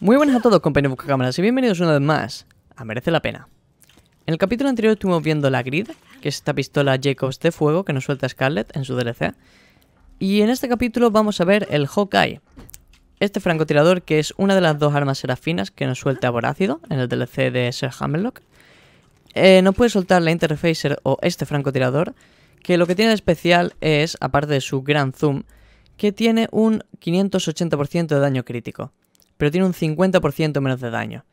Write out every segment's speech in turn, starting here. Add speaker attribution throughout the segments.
Speaker 1: Muy buenas a todos compañeros buscacámaras y bienvenidos una vez más a Merece la Pena. En el capítulo anterior estuvimos viendo la Grid, que es esta pistola Jacobs de fuego que nos suelta Scarlet en su DLC. Y en este capítulo vamos a ver el Hawkeye, este francotirador que es una de las dos armas serafinas que nos suelta Borácido en el DLC de Sir Hammerlock. Eh, nos puede soltar la Interfacer o este francotirador, que lo que tiene de especial es, aparte de su gran zoom, que tiene un 580% de daño crítico pero tiene un 50% menos de daño.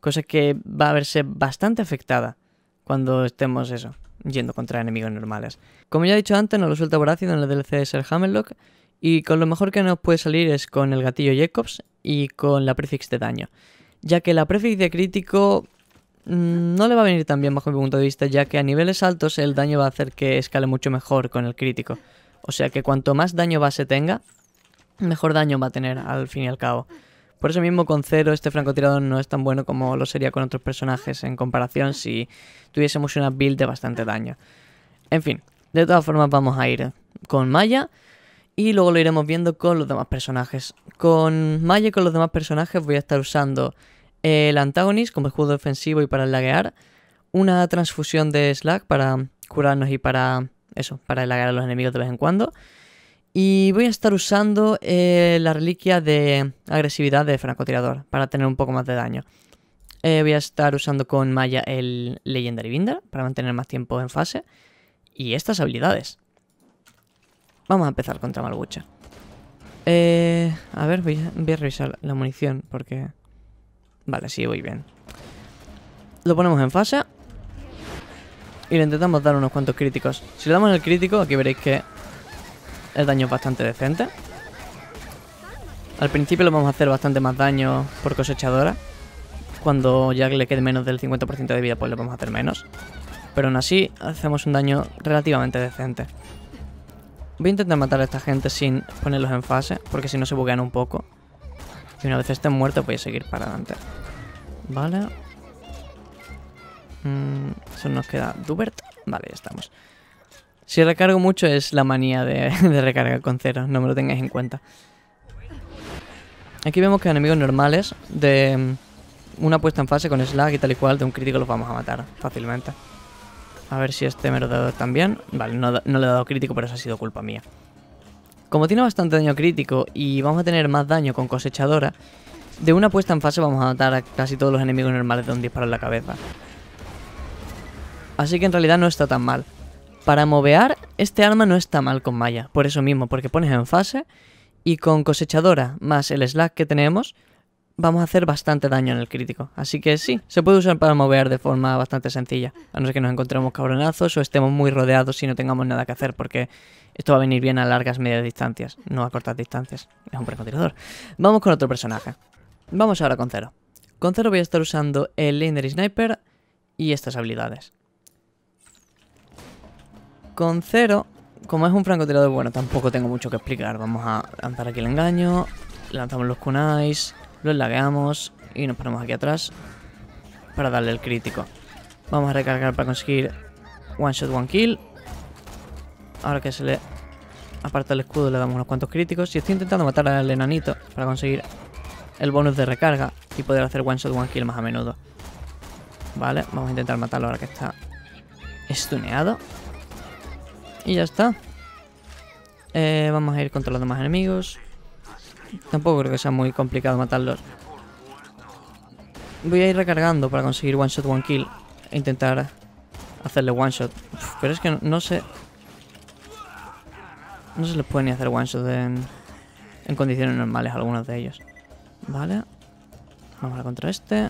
Speaker 1: Cosa que va a verse bastante afectada cuando estemos eso, yendo contra enemigos normales. Como ya he dicho antes, nos lo suelta por en el DLC es el Hammerlock, y con lo mejor que nos puede salir es con el gatillo Jacobs y con la prefix de daño. Ya que la prefix de crítico mm, no le va a venir tan bien bajo mi punto de vista, ya que a niveles altos el daño va a hacer que escale mucho mejor con el crítico. O sea que cuanto más daño base tenga, mejor daño va a tener al fin y al cabo. Por eso mismo con Cero este francotirador no es tan bueno como lo sería con otros personajes en comparación si tuviésemos una build de bastante daño. En fin, de todas formas vamos a ir con Maya y luego lo iremos viendo con los demás personajes. Con Maya y con los demás personajes voy a estar usando el Antagonist como escudo defensivo y para laguear, una transfusión de Slack para curarnos y para eso, para laguear a los enemigos de vez en cuando. Y voy a estar usando eh, la reliquia de agresividad de francotirador para tener un poco más de daño. Eh, voy a estar usando con Maya el Legendary Binder para mantener más tiempo en fase. Y estas habilidades. Vamos a empezar contra Malbucha. Eh, a ver, voy a, revisar la munición porque... Vale, sí, voy bien. Lo ponemos en fase. Y le intentamos dar unos cuantos críticos. Si le damos el crítico, aquí veréis que el daño es bastante decente. Al principio le vamos a hacer bastante más daño por cosechadora. Cuando ya le quede menos del 50% de vida, pues le vamos a hacer menos. Pero aún así, hacemos un daño relativamente decente. Voy a intentar matar a esta gente sin ponerlos en fase, porque si no se buguean un poco. Y una vez estén muertos, voy a seguir para adelante. Vale. Mm, eso nos queda Dubert. Vale, ya estamos. Si recargo mucho es la manía de, recargar con cero, no me lo tengáis en cuenta. Aquí vemos que enemigos normales de mm, una puesta en fase con slag y tal y cual de un crítico los vamos a matar fácilmente. A ver si este me dado también. Vale, no, le he dado crítico, pero eso ha sido culpa mía. Como tiene bastante daño crítico y vamos a tener más daño con cosechadora, de una puesta en fase vamos a matar a casi todos los enemigos normales de un disparo en la cabeza. Así que en realidad no está tan mal. Para movear, este arma no está mal con malla, por eso mismo, porque pones en fase y con cosechadora más el slack que tenemos, vamos a hacer bastante daño en el crítico. Así que sí, se puede usar para movear de forma bastante sencilla. A no ser que nos encontremos cabronazos o estemos muy rodeados y no tengamos nada que hacer, porque esto va a venir bien a largas medias distancias, no a cortas distancias. Es un tirador. Vamos con otro personaje. Vamos ahora con Cero. Con Cero voy a estar usando el Lander Sniper y estas habilidades. Con cero, como es un francotirador, bueno, tampoco tengo mucho que explicar. Vamos a lanzar aquí el engaño, lanzamos los kunais, los lagueamos y nos ponemos aquí atrás para darle el crítico. Vamos a recargar para conseguir one shot, one kill. Ahora que se le aparta el escudo le damos unos cuantos críticos. Y estoy intentando matar al enanito para conseguir el bonus de recarga y poder hacer one shot, one kill más a menudo. Vale, vamos a intentar matarlo ahora que está estuneado. Y ya está. Eh, vamos a ir controlando más enemigos. Tampoco creo que sea muy complicado matarlos. Voy a ir recargando para conseguir one shot, one kill. E intentar hacerle one shot. pero es que no, sé... No se les puede ni hacer one shot en, condiciones normales algunos de ellos. Vale. Vamos a contra este.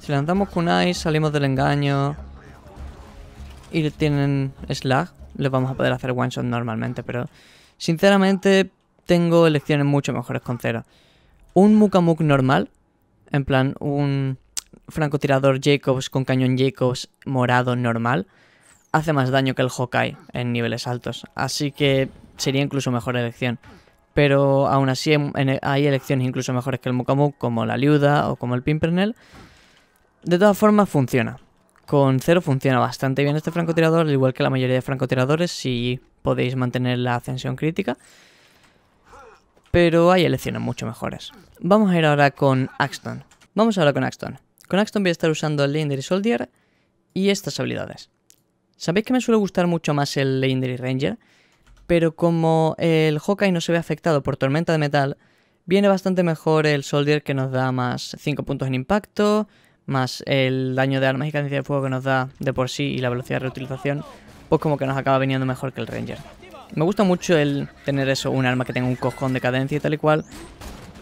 Speaker 1: Si levantamos Kunai salimos del engaño y tienen slag, les vamos a poder hacer one shot normalmente, pero sinceramente tengo elecciones mucho mejores con cero. Un Mukamuk normal, en plan un francotirador Jacobs con cañón Jacobs morado normal, hace más daño que el Hawkeye en niveles altos, así que sería incluso mejor elección. Pero aún así hay elecciones incluso mejores que el Mukamuk, como la Liuda o como el Pimpernel. De todas formas, funciona. Con cero funciona bastante bien este francotirador, al igual que la mayoría de francotiradores, si podéis mantener la ascensión crítica. Pero hay elecciones mucho mejores. Vamos a ir ahora con Axton. Vamos ahora con Axton. Con Axton voy a estar usando el Legendary Soldier y estas habilidades. Sabéis que me suele gustar mucho más el Legendary Ranger, pero como el Hawkeye no se ve afectado por tormenta de metal, viene bastante mejor el Soldier que nos da más 5 puntos en impacto, más el daño de armas y cantidad de fuego que nos da de por sí y la velocidad de reutilización, pues como que nos acaba viniendo mejor que el Ranger. Me gusta mucho el tener eso, un arma que tenga un cojón de cadencia y tal y cual.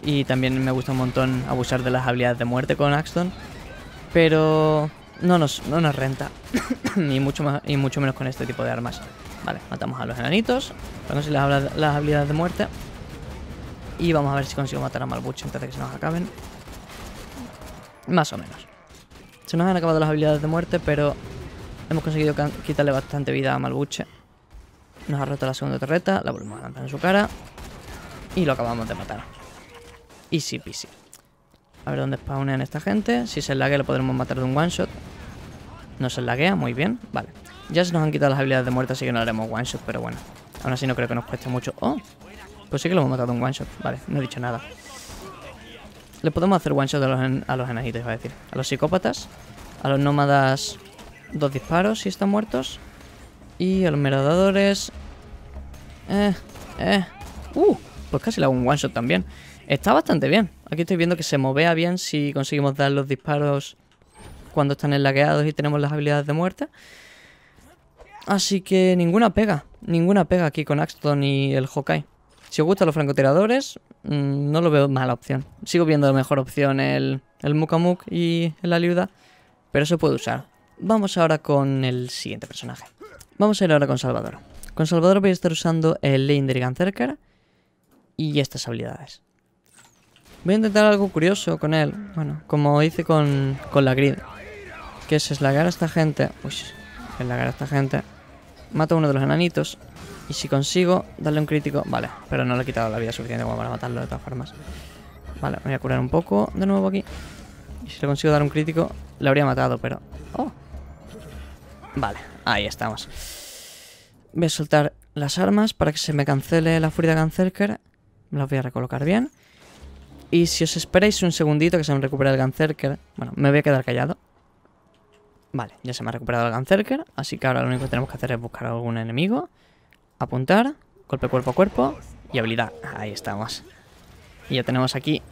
Speaker 1: Y también me gusta un montón abusar de las habilidades de muerte con Axton. Pero no nos, nos renta. y, mucho más, y mucho menos con este tipo de armas. Vale, matamos a los enanitos. Vamos si les habla las habilidades de muerte. Y vamos a ver si consigo matar a Malbuche antes de que se nos acaben. Más o menos. Se nos han acabado las habilidades de muerte, pero hemos conseguido quitarle bastante vida a Malbuche. Nos ha roto la segunda torreta, la volvemos a lanzar en su cara. Y lo acabamos de matar. Easy peasy. A ver dónde spawnean esta gente. Si se laguea lo podremos matar de un one shot. No se laguea, muy bien. Vale. Ya se nos han quitado las habilidades de muerte, así que no haremos one shot, pero bueno. Aún así no creo que nos cueste mucho. ¡Oh! Pues sí que lo hemos matado de un one shot. Vale, no he dicho nada. Le podemos hacer one shot a los, enajitos a decir. A los psicópatas. A los nómadas dos disparos si están muertos. Y a los meradadores... Eh, eh. Uh, pues casi le hago un one shot también. Está bastante bien. Aquí estoy viendo que se movea bien si conseguimos dar los disparos cuando están enlaqueados y tenemos las habilidades de muerte. Así que ninguna pega. Ninguna pega aquí con Axton y el Hawkeye. Si os gustan los francotiradores, mm, no lo veo mala opción. Sigo viendo la mejor opción el, el Mukamuk y la Liuda, pero se puede usar. Vamos ahora con el siguiente personaje. Vamos a ir ahora con Salvador. Con Salvador voy a estar usando el Legendary y estas habilidades. Voy a intentar algo curioso con él. Bueno, como hice con, con la grid. Que es eslagar a esta gente. Uy, eslagar a esta gente. Mato a uno de los enanitos. Y si consigo darle un crítico... Vale, pero no le he quitado la vida suficiente para matarlo de todas formas. Vale, voy a curar un poco de nuevo aquí. Y si le consigo dar un crítico, le habría matado, pero... ¡Oh! Vale, ahí estamos. Voy a soltar las armas para que se me cancele la furia de Gancerker. Me las voy a recolocar bien. Y si os esperáis un segundito que se me recupere el Gancerker... Bueno, me voy a quedar callado. Vale, ya se me ha recuperado el Gancerker, así que ahora lo único que tenemos que hacer es buscar a algún enemigo, apuntar, golpe cuerpo a cuerpo y habilidad. Ahí estamos. Y ya tenemos aquí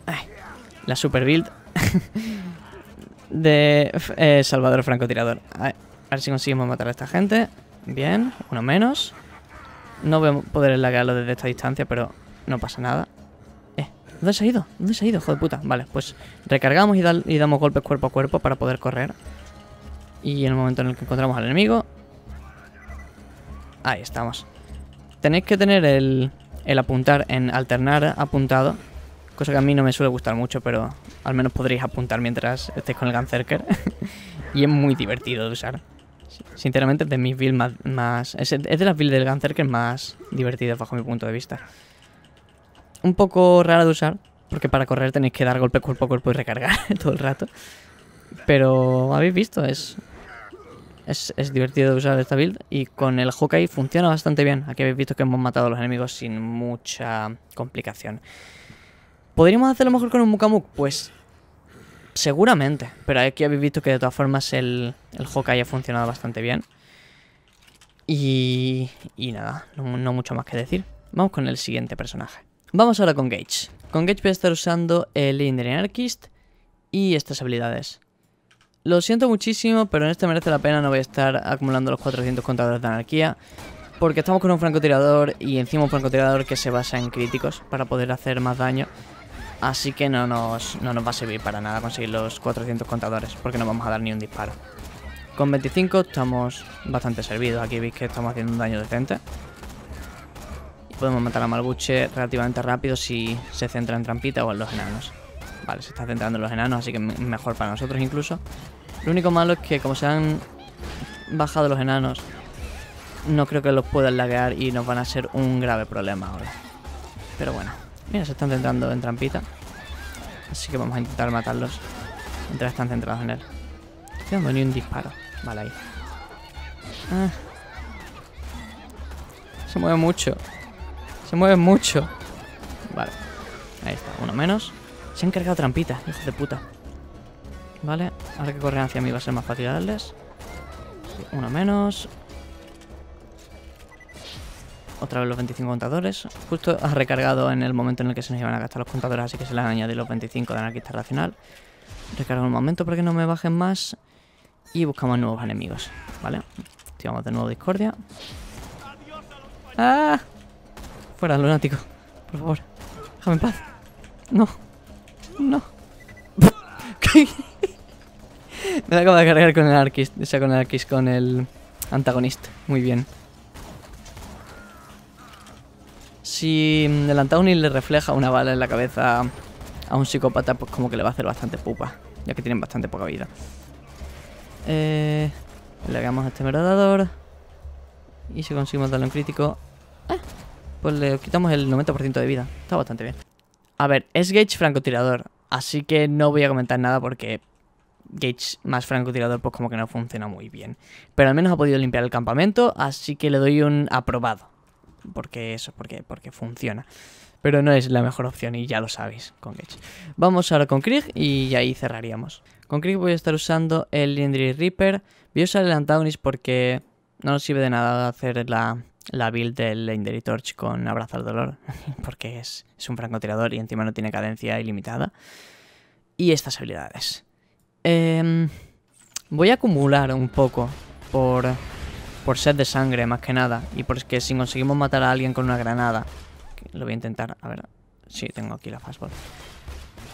Speaker 1: la super build de eh, Salvador Francotirador. A ver si conseguimos matar a esta gente. Bien, uno menos. No voy a poder enlagarlo desde esta distancia, pero no pasa nada. Eh, ¿dónde se ha ido? ¿Dónde se ha ido, hijo puta? Vale, pues recargamos y damos golpes cuerpo a cuerpo para poder correr. Y en el momento en el que encontramos al enemigo... Ahí estamos. Tenéis que tener el, el apuntar en alternar apuntado. Cosa que a mí no me suele gustar mucho, pero al menos podréis apuntar mientras estéis con el Gunzerker y es muy divertido de usar. Sinceramente es de mis builds más, es, de las builds del Gunzerker más divertidas bajo mi punto de vista. Un poco rara de usar, porque para correr tenéis que dar golpe cuerpo a cuerpo y recargar todo el rato. Pero habéis visto, es, es, divertido usar esta build y con el Hawkeye funciona bastante bien. Aquí habéis visto que hemos matado a los enemigos sin mucha complicación. ¿Podríamos hacerlo mejor con un Mukamuk? Pues seguramente, pero aquí habéis visto que de todas formas el, el Hawkeye ha funcionado bastante bien. Y, y nada, no, mucho más que decir. Vamos con el siguiente personaje. Vamos ahora con Gage. Con Gage voy a estar usando el Indian y estas habilidades. Lo siento muchísimo, pero en este merece la pena, no voy a estar acumulando los 400 contadores de anarquía. Porque estamos con un francotirador y encima un francotirador que se basa en críticos para poder hacer más daño. Así que no nos, va a servir para nada conseguir los 400 contadores, porque no vamos a dar ni un disparo. Con 25 estamos bastante servidos. Aquí veis que estamos haciendo un daño decente. podemos matar a Malbuche relativamente rápido si se centra en trampita o en los enanos. Vale, se está centrando en los enanos, así que mejor para nosotros incluso. Lo único malo es que como se han bajado los enanos, no creo que los puedan laguear y nos van a ser un grave problema ahora. Pero bueno, mira, se están centrando en trampita. Así que vamos a intentar matarlos mientras están centrados en él. No tengo ni un disparo. Vale, ahí. Ah. Se mueve mucho. Se mueve mucho. Vale. Ahí está, uno menos. Se han cargado trampitas, hijo de puta. Vale. Ahora que corren hacia mí va a ser más fácil darles. Uno menos. Otra vez los 25 contadores. Justo ha recargado en el momento en el que se nos iban a gastar los contadores, así que se le han añadido los 25 de anarquista racional. Recargo un momento para que no me bajen más. Y buscamos nuevos enemigos, ¿vale? Activamos de nuevo Discordia. ¡Ah! Fuera, lunático. Por favor, déjame en paz. No. No. ¿Qué? Me la acabo de cargar con el anarquist, o sea, con el con el antagonista. Muy bien. Si el Antagonist le refleja una bala en la cabeza a un psicópata, pues como que le va a hacer bastante pupa, ya que tienen bastante poca vida. Eh, le hagamos a este merodador. Y si conseguimos darle un crítico... Eh, pues le quitamos el 90% de vida. Está bastante bien. A ver, es Gage francotirador. Así que no voy a comentar nada porque Gage más francotirador pues como que no funciona muy bien. Pero al menos ha podido limpiar el campamento, así que le doy un aprobado. Porque eso, porque, porque funciona. Pero no es la mejor opción y ya lo sabéis con Gage. Vamos ahora con Krieg y ahí cerraríamos. Con Krieg voy a estar usando el Lindry Reaper. Voy a usar el Antagonist porque no nos sirve de nada hacer la, la build del Lindry Torch con Abrazo al Dolor. Porque es, es un francotirador y encima no tiene cadencia ilimitada. Y estas habilidades. Em, voy a acumular un poco por, por sed de sangre, más que nada. Y porque si conseguimos matar a alguien con una granada... Lo voy a intentar, a ver... Sí, tengo aquí la fastball.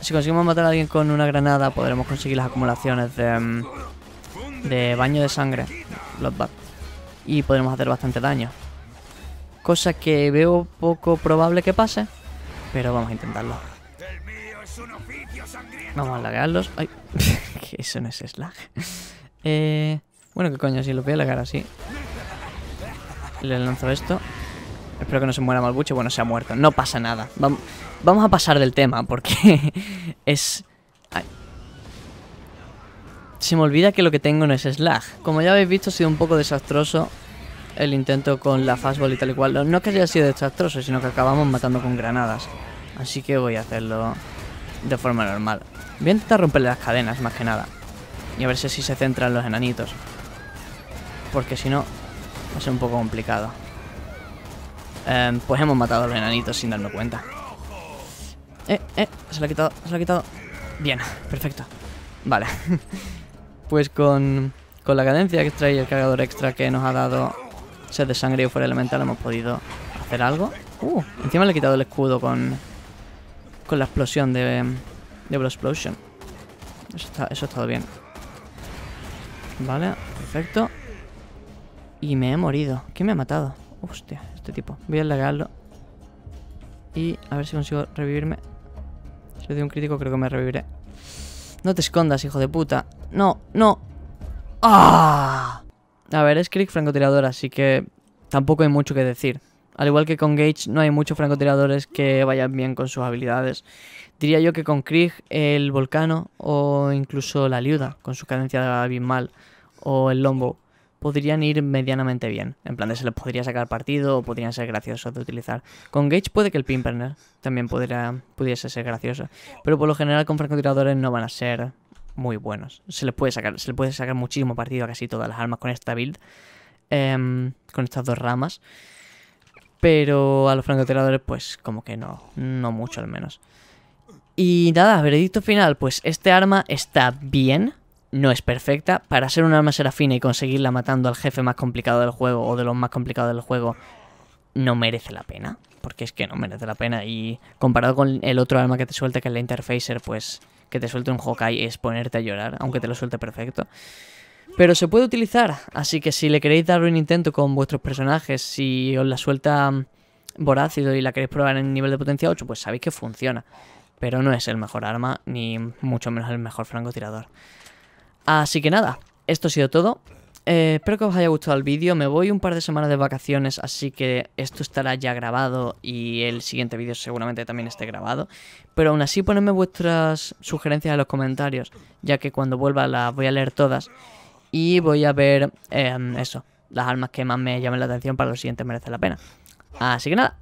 Speaker 1: Si conseguimos matar a alguien con una granada, podremos conseguir las acumulaciones de, em, de baño de sangre, Bloodbath. Y podremos hacer bastante daño. Cosa que veo poco probable que pase, pero vamos a intentarlo. Vamos a lagarlos. Ay. Eso no es slag. Eh, bueno, qué coño, si lo pilla la cara, así. Le lanzo esto. Espero que no se muera Malbuche. Bueno, se ha muerto. No pasa nada. vamos a pasar del tema porque es... Se me olvida que lo que tengo no es slag. Como ya habéis visto, ha sido un poco desastroso el intento con la fastball y tal y cual. No que haya sido desastroso, sino que acabamos matando con granadas. Así que voy a hacerlo de forma normal. Voy a intentar romperle las cadenas, más que nada. Y a ver si se centran los enanitos. Porque si no, va a ser un poco complicado. Em, pues hemos matado a los enanitos sin darnos cuenta. Eh, eh, se lo ha quitado, se lo ha quitado. Bien, perfecto. Vale. pues con, con la cadencia que extra y el cargador extra que nos ha dado sed de sangre y fuera elemental hemos podido hacer algo. Uh, encima le he quitado el escudo con, con la explosión de Double Explosion. Eso, está, eso ha estado bien. Vale, perfecto. Y me he morido. ¿Quién me ha matado? Hostia, este tipo. Voy a lagarlo. Y a ver si consigo revivirme. Si le doy un crítico, creo que me reviviré. No te escondas, hijo de puta. No, no. ¡Ah! A ver, es Crick francotirador, así que tampoco hay mucho que decir. Al igual que con Gage, no hay muchos francotiradores que vayan bien con sus habilidades. Diría yo que con Krieg, el Volcano o incluso la Liuda, con su cadencia abismal, o el Lombo, podrían ir medianamente bien. En plan de se les podría sacar partido o podrían ser graciosos de utilizar. Con Gage puede que el Pimperner también pudiese ser gracioso. Pero por lo general con francotiradores no van a ser muy buenos. Se les puede sacar, se puede sacar muchísimo partido a casi todas las armas con esta build. Em, con estas dos ramas pero a los francotiradores pues como que no, no mucho al menos. Y nada, veredicto final, pues este arma está bien, no es perfecta, para ser un arma serafina y conseguirla matando al jefe más complicado del juego o de los más complicados del juego no merece la pena, porque es que no merece la pena y comparado con el otro arma que te suelta que es la Interfacer, pues que te suelte un Hawkeye es ponerte a llorar, aunque te lo suelte perfecto pero se puede utilizar, así que si le queréis dar un intento con vuestros personajes, si os la suelta mm, vorácido y la queréis probar en nivel de potencia 8, pues sabéis que funciona, pero no es el mejor arma, ni mucho menos el mejor francotirador. Así que nada, esto ha sido todo. Eh, espero que os haya gustado el vídeo, me voy un par de semanas de vacaciones, así que esto estará ya grabado y el siguiente vídeo seguramente también esté grabado. Pero aún así ponedme vuestras sugerencias en los comentarios, ya que cuando vuelva las voy a leer todas. Y voy a ver em, eso, las armas que más me llamen la atención para los siguientes merece la pena. Así que nada,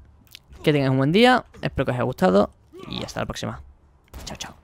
Speaker 1: que tengáis un buen día, espero que os haya gustado y hasta la próxima. Chao, chao.